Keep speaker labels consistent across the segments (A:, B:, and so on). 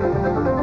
A: Thank you.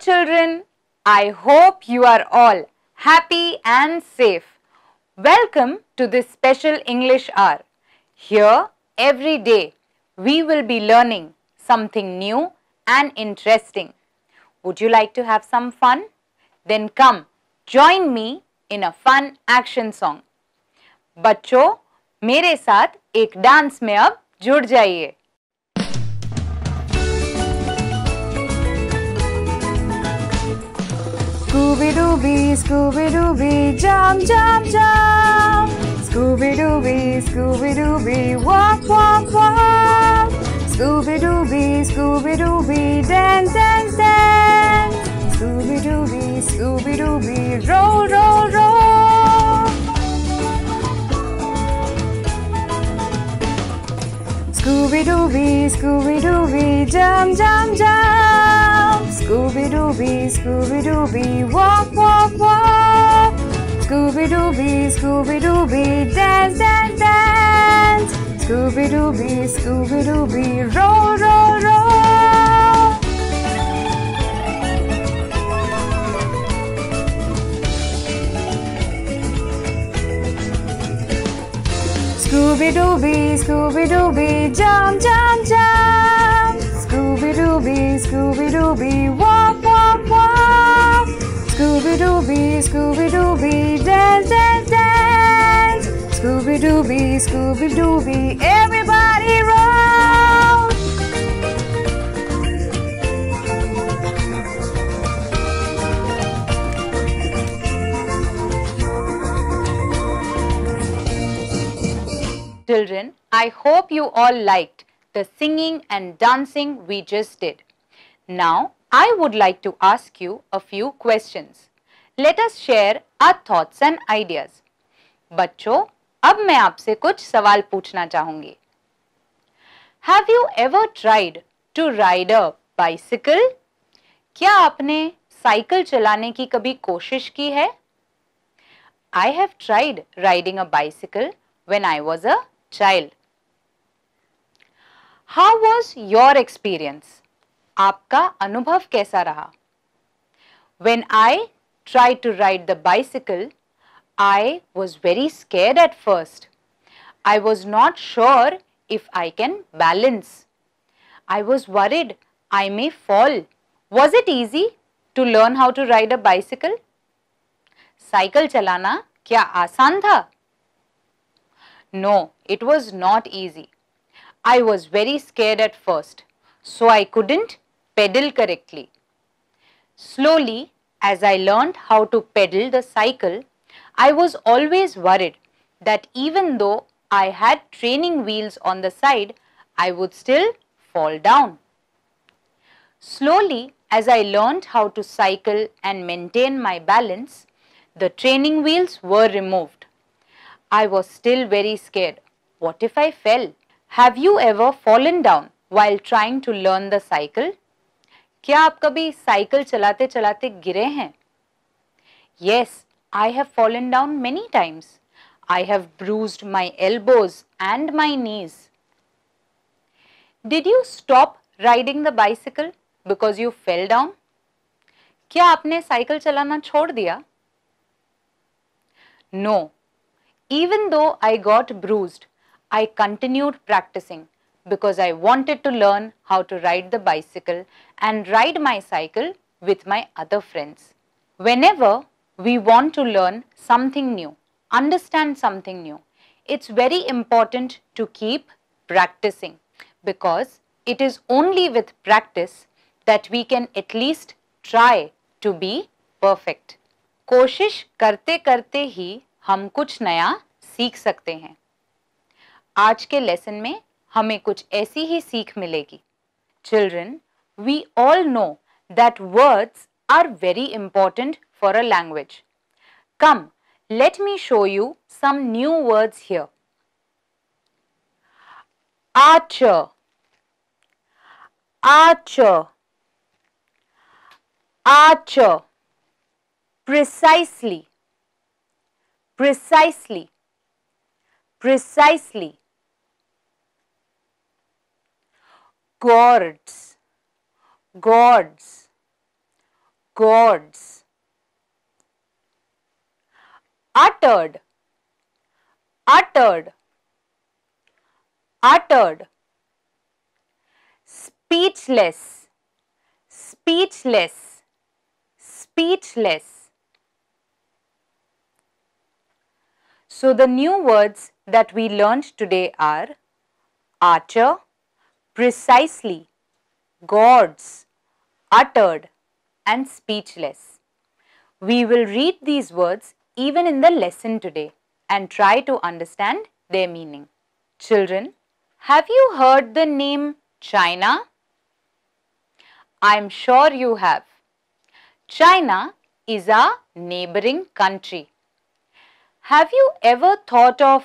B: children, I hope you are all happy and safe. Welcome to this special English hour. Here, every day, we will be learning something new and interesting. Would you like to have some fun? Then come, join me in a fun action song. बच्चों, मेरे साथ एक dance में अब जुड़ जाइए
A: Scooby Dooby, Scooby Dooby, jump, jump, jump. Scooby Dooby, Scooby Dooby, walk, walk, walk. Scooby Dooby, Scooby Dooby, dance, dance, dance. Scooby Dooby, Scooby Dooby, roll, roll, roll. Scooby Dooby, Scooby Dooby, jump, jump, jump. Scooby Dooby, Scooby Dooby, walk, walk, walk. Scooby Dooby, Scooby Dooby, dance, dance, dance. Scooby Dooby, Scooby Dooby, roll, roll, roll. Scooby Dooby, Scooby Dooby, jump, jump, jump. Scooby Dooby, Scooby Dooby, walk, walk, walk. Scooby Dooby, Scooby Dooby, dance, dance, dance. Scooby Dooby, Scooby Dooby, everybody.
B: Children, I hope you all liked the singing and dancing we just did. Now, I would like to ask you a few questions. Let us share our thoughts and ideas. बच्चों, अब मैं आपसे kuch sawal puchna chahungi have you ever tried to ride a bicycle kya aapne cycle चलाने की कभी कोशिश की है I have tried riding a bicycle when I was a child. How was your experience? आपका अनुभव कैसा रहा? When I tried to ride the bicycle, I was very scared at first. I was not sure if I can balance. I was worried I may fall. Was it easy to learn how to ride a bicycle? Cycle चलाना क्या आसान था? No, it was not easy. I was very scared at first, so I couldn't pedal correctly. Slowly, as I learned how to pedal the cycle, I was always worried that even though I had training wheels on the side, I would still fall down. Slowly, as I learned how to cycle and maintain my balance, the training wheels were removed. I was still very scared. What if I fell? Have you ever fallen down while trying to learn the cycle? क्या आप कभी cycle चलाते चलाते गिरे हैं Yes, I have fallen down many times. I have bruised my elbows and my knees. Did you stop riding the bicycle because you fell down? क्या आपने cycle चलाना छोड़ दिया? No. Even though I got bruised, I continued practicing because I wanted to learn how to ride the bicycle and ride my cycle with my other friends. Whenever we want to learn something new, understand something new, it's very important to keep practicing because it is only with practice that we can at least try to be perfect. कोशिश करते करते ही हम कुछ नया सीख सकते हैं आज के लेसन में हमें कुछ ऐसी ही सीख मिलेगी children we all know that words are very important for a language come let me show you some new words here H H आच प्रिसाइसली प्रिसाइसली प्रिसाइसली gods, gods, gods. Uttered, uttered, uttered. Speechless, speechless, speechless. So the new words that we learned today are archer, precisely gods, uttered and speechless. We will read these words even in the lesson today and try to understand their meaning. Children, have you heard the name China? I am sure you have. China is a neighboring country. Have you ever thought of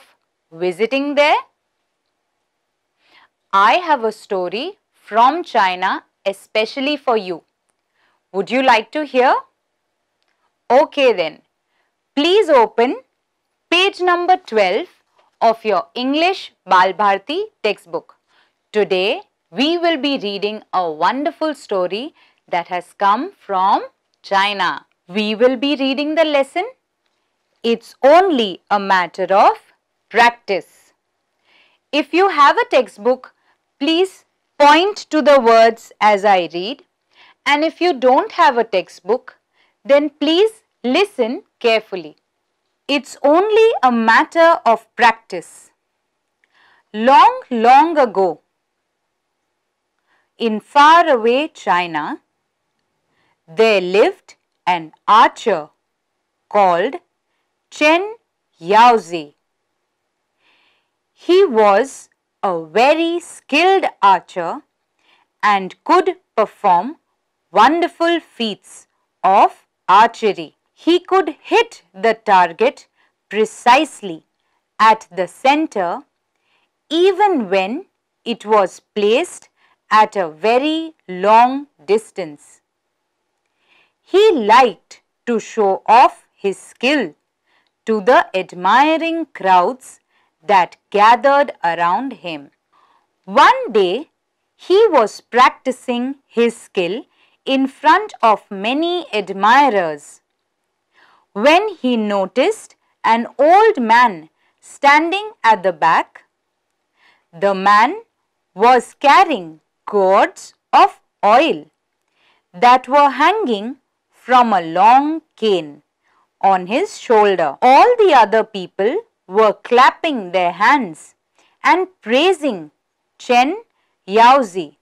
B: visiting there? I have a story from China especially for you. Would you like to hear? Okay then, please open page number 12 of your English Balbharti textbook. Today, we will be reading a wonderful story that has come from China. We will be reading the lesson, It's Only a Matter of Practice. If you have a textbook Please point to the words as I read and if you don't have a textbook, then please listen carefully. It's only a matter of practice. Long, long ago, in faraway China, there lived an archer called Chen Yaozi. He was a very skilled archer and could perform wonderful feats of archery. He could hit the target precisely at the center even when it was placed at a very long distance. He liked to show off his skill to the admiring crowds that gathered around him. One day, he was practicing his skill in front of many admirers when he noticed an old man standing at the back. The man was carrying gourds of oil that were hanging from a long cane on his shoulder. All the other people were clapping their hands and praising Chen Yaozi.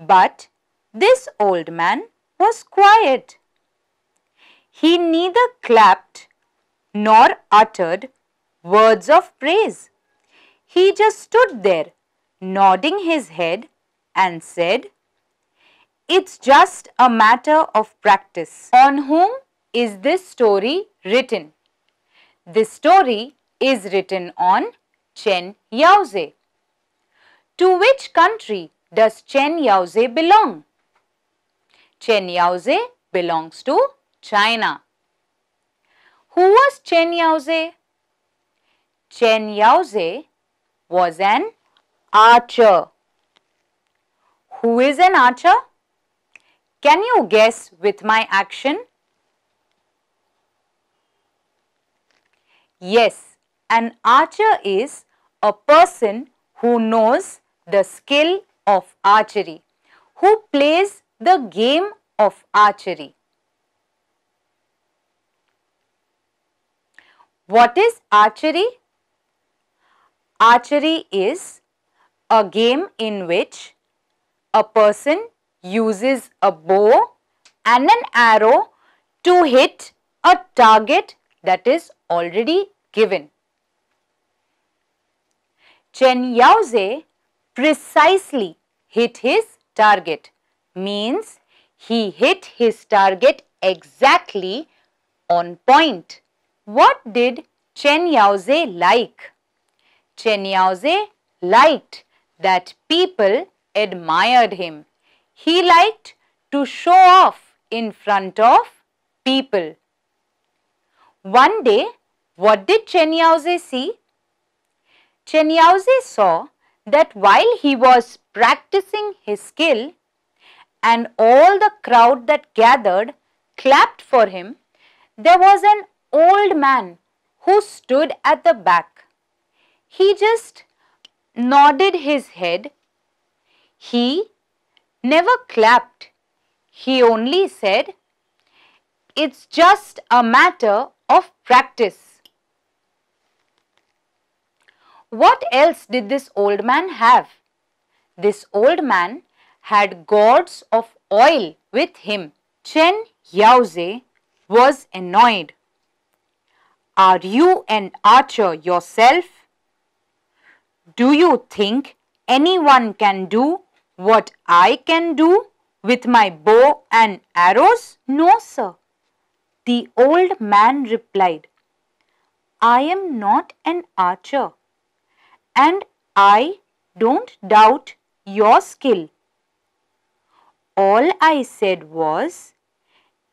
B: But this old man was quiet. He neither clapped nor uttered words of praise. He just stood there, nodding his head and said, It's just a matter of practice. On whom is this story written? This story is written on Chen Yaoze. To which country does Chen Yaoze belong? Chen Yaoze belongs to China. Who was Chen Yaoze? Chen Yaoze was an archer. Who is an archer? Can you guess with my action? Yes, an archer is a person who knows the skill of archery, who plays the game of archery. What is archery? Archery is a game in which a person uses a bow and an arrow to hit a target that is already given. Chen Yaoze precisely hit his target means he hit his target exactly on point. What did Chen Yaoze like? Chen Yaoze liked that people admired him. He liked to show off in front of people. One day, what did Chen Yaoze see? Chen Yaoze saw that while he was practicing his skill and all the crowd that gathered clapped for him, there was an old man who stood at the back. He just nodded his head. He never clapped. He only said, it's just a matter of practice. What else did this old man have? This old man had gourds of oil with him. Chen Yaoze was annoyed. Are you an archer yourself? Do you think anyone can do what I can do with my bow and arrows? No, sir. The old man replied, I am not an archer and I don't doubt your skill. All I said was,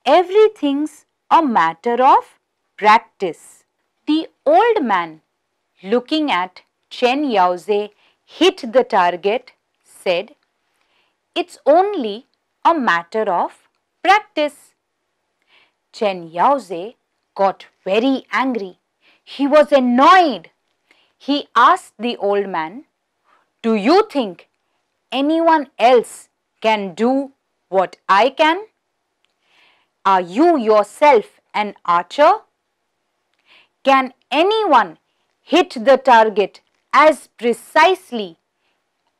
B: everything's a matter of practice. The old man, looking at Chen Yaoze hit the target, said, It's only a matter of practice. Chen Yaoze got very angry. He was annoyed he asked the old man, Do you think anyone else can do what I can? Are you yourself an archer? Can anyone hit the target as precisely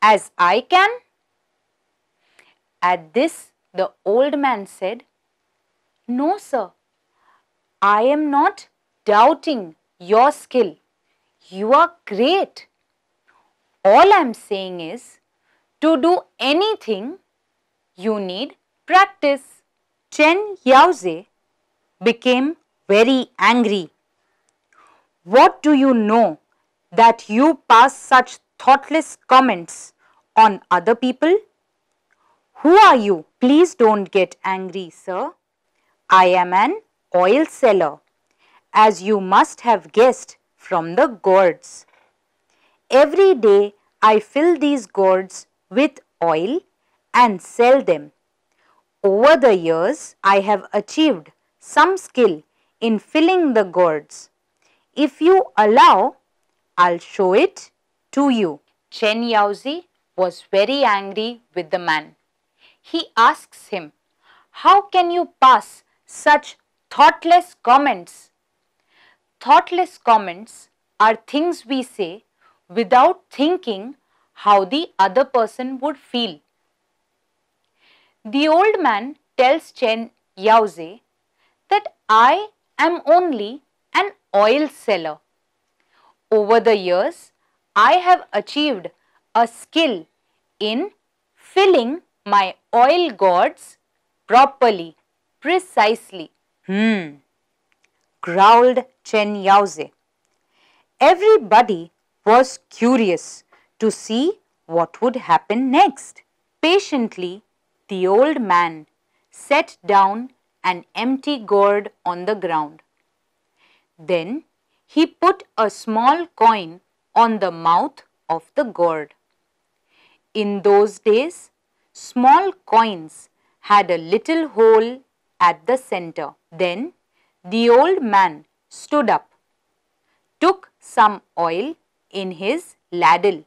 B: as I can? At this, the old man said, No, sir, I am not doubting your skill you are great. All I am saying is to do anything you need practice. Chen Yaoze became very angry. What do you know that you pass such thoughtless comments on other people? Who are you? Please don't get angry, sir. I am an oil seller. As you must have guessed, from the gourds. Every day I fill these gourds with oil and sell them. Over the years, I have achieved some skill in filling the gourds. If you allow, I'll show it to you. Chen Yaozi was very angry with the man. He asks him, How can you pass such thoughtless comments? Thoughtless comments are things we say without thinking how the other person would feel. The old man tells Chen Yaoze that I am only an oil seller. Over the years, I have achieved a skill in filling my oil gourds properly, precisely. Hmm growled Chen Yaoze. Everybody was curious to see what would happen next. Patiently, the old man set down an empty gourd on the ground. Then he put a small coin on the mouth of the gourd. In those days, small coins had a little hole at the center. Then the old man stood up, took some oil in his ladle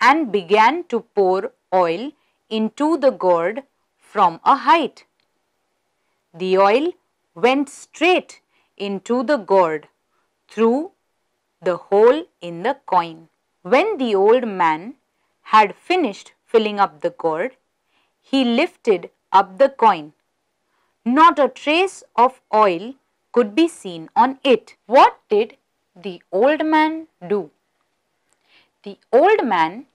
B: and began to pour oil into the gourd from a height. The oil went straight into the gourd through the hole in the coin. When the old man had finished filling up the gourd, he lifted up the coin. Not a trace of oil could be seen on it. What did the old man do? The old man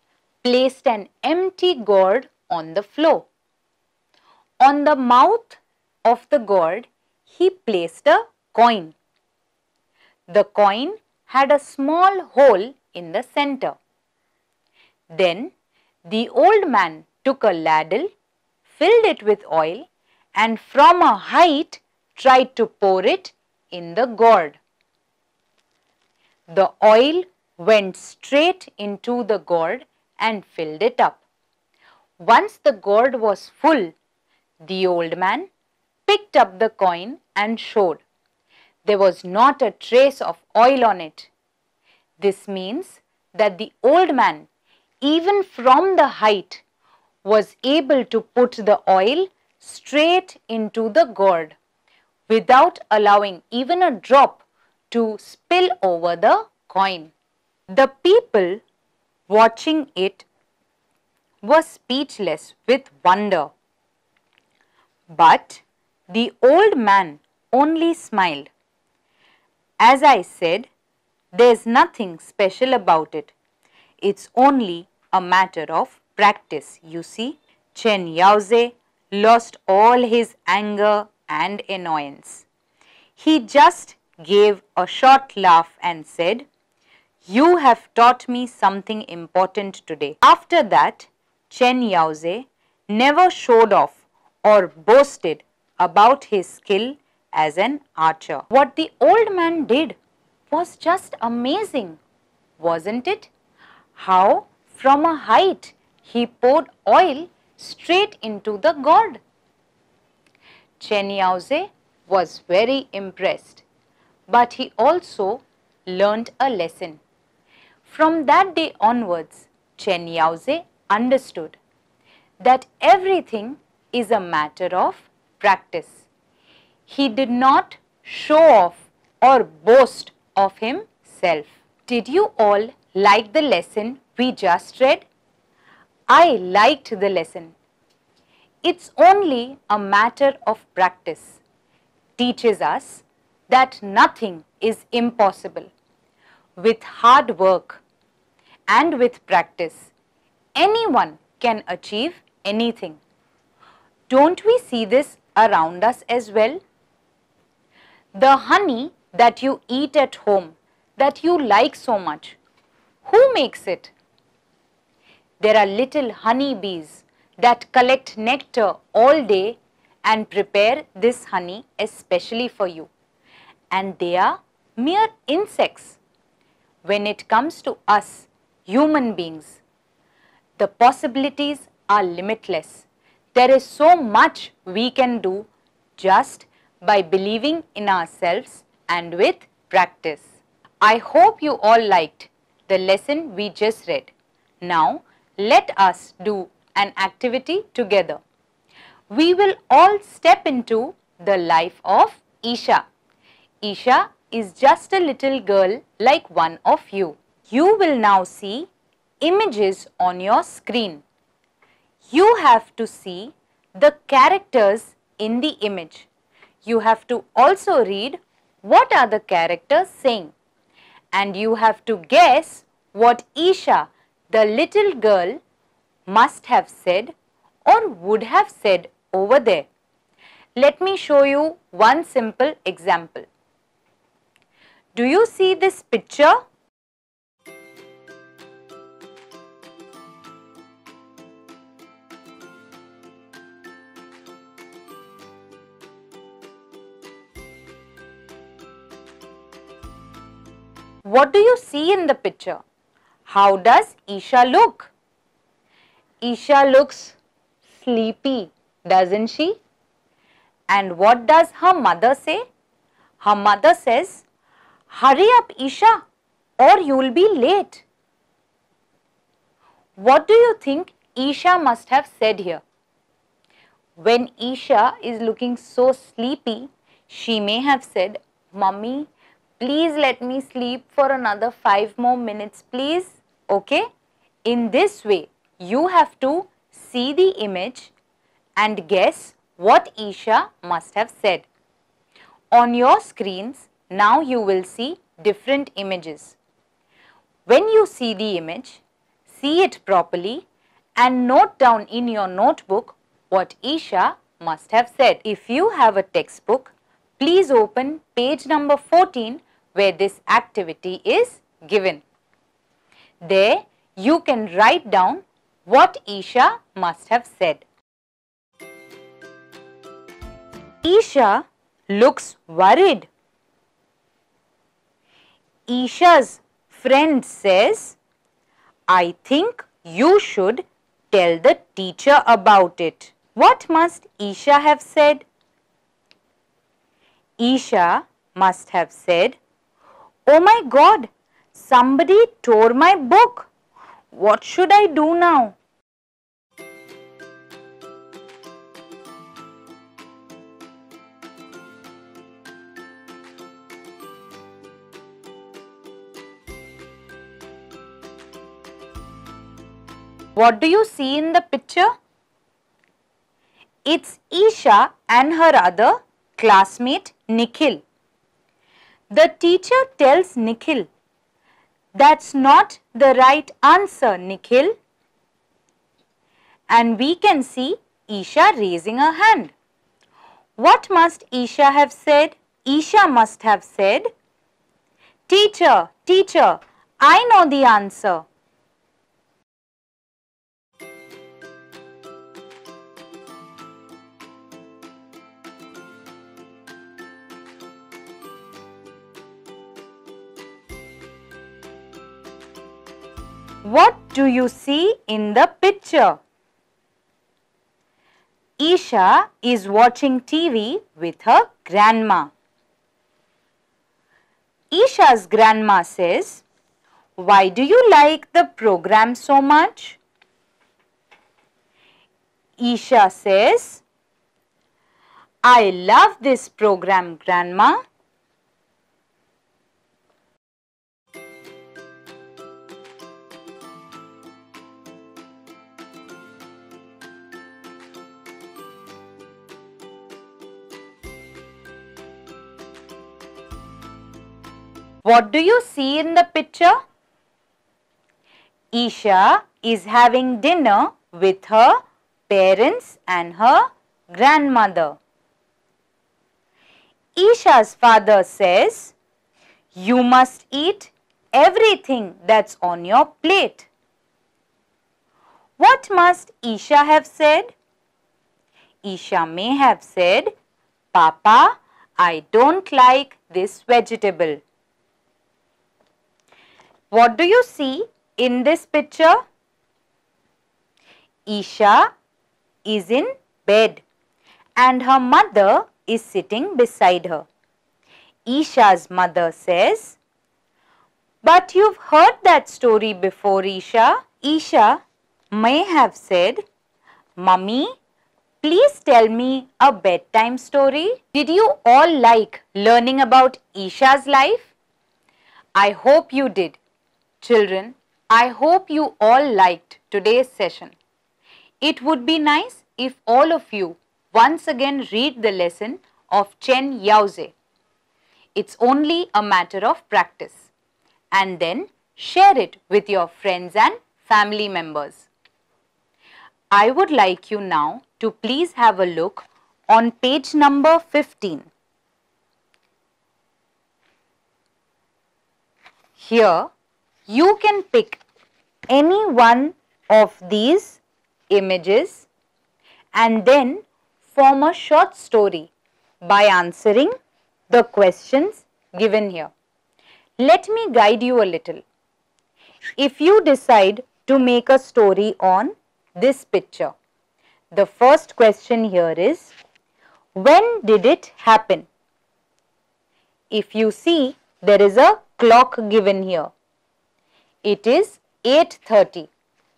B: placed an empty gourd on the floor. On the mouth of the gourd, he placed a coin. The coin had a small hole in the center. Then the old man took a ladle, filled it with oil and from a height tried to pour it in the gourd. The oil went straight into the gourd and filled it up. Once the gourd was full, the old man picked up the coin and showed. There was not a trace of oil on it. This means that the old man, even from the height, was able to put the oil straight into the gourd without allowing even a drop to spill over the coin. The people watching it were speechless with wonder. But the old man only smiled. As I said, there's nothing special about it. It's only a matter of practice, you see. Chen Yaoze lost all his anger and annoyance. He just gave a short laugh and said, You have taught me something important today. After that, Chen Yaoze never showed off or boasted about his skill as an archer. What the old man did was just amazing, wasn't it? How from a height he poured oil straight into the gourd. Chen Cheniauze was very impressed, but he also learned a lesson. From that day onwards, Chen Cheniauze understood that everything is a matter of practice. He did not show off or boast of himself. Did you all like the lesson we just read? I liked the lesson it's only a matter of practice teaches us that nothing is impossible. With hard work and with practice, anyone can achieve anything. Don't we see this around us as well? The honey that you eat at home, that you like so much, who makes it? There are little honey bees that collect nectar all day and prepare this honey especially for you. And they are mere insects. When it comes to us, human beings, the possibilities are limitless. There is so much we can do just by believing in ourselves and with practice. I hope you all liked the lesson we just read. Now, let us do and activity together. We will all step into the life of Isha. Isha is just a little girl like one of you. You will now see images on your screen. You have to see the characters in the image. You have to also read what are the characters saying. And you have to guess what Isha, the little girl, must have said or would have said over there. Let me show you one simple example. Do you see this picture? What do you see in the picture? How does Isha look? Isha looks sleepy, doesn't she? And what does her mother say? Her mother says, Hurry up, Isha, or you'll be late. What do you think Isha must have said here? When Isha is looking so sleepy, she may have said, Mummy, please let me sleep for another five more minutes, please. Okay? In this way, you have to see the image and guess what Isha must have said. On your screens, now you will see different images. When you see the image, see it properly and note down in your notebook what Isha must have said. If you have a textbook, please open page number 14 where this activity is given. There you can write down what Isha must have said. Isha looks worried. Isha's friend says, I think you should tell the teacher about it. What must Isha have said? Isha must have said, Oh my God, somebody tore my book. What should I do now? What do you see in the picture? It's Isha and her other classmate Nikhil. The teacher tells Nikhil that's not the right answer, Nikhil. And we can see Isha raising her hand. What must Isha have said? Isha must have said, Teacher, teacher, I know the answer. What do you see in the picture? Isha is watching TV with her grandma. Isha's grandma says, Why do you like the program so much? Isha says, I love this program, Grandma What do you see in the picture? Isha is having dinner with her parents and her grandmother. Isha's father says, you must eat everything that's on your plate. What must Isha have said? Isha may have said, Papa, I don't like this vegetable. What do you see in this picture? Isha is in bed and her mother is sitting beside her. Isha's mother says, But you've heard that story before, Isha. Isha may have said, Mummy, please tell me a bedtime story. Did you all like learning about Isha's life? I hope you did. Children, I hope you all liked today's session. It would be nice if all of you once again read the lesson of Chen Yaoze. It's only a matter of practice. And then share it with your friends and family members. I would like you now to please have a look on page number 15. Here, you can pick any one of these images and then form a short story by answering the questions given here. Let me guide you a little. If you decide to make a story on this picture, the first question here is, when did it happen? If you see, there is a clock given here it is 8.30.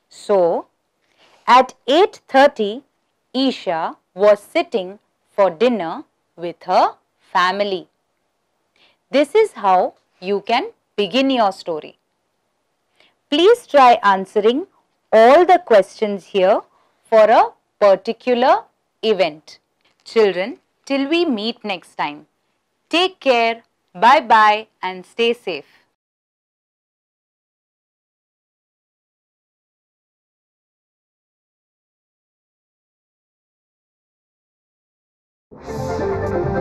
B: So, at 8.30, Isha was sitting for dinner with her family. This is how you can begin your story. Please try answering all the questions here for a particular event. Children, till we meet next time, take care, bye-bye and stay safe. Thank you.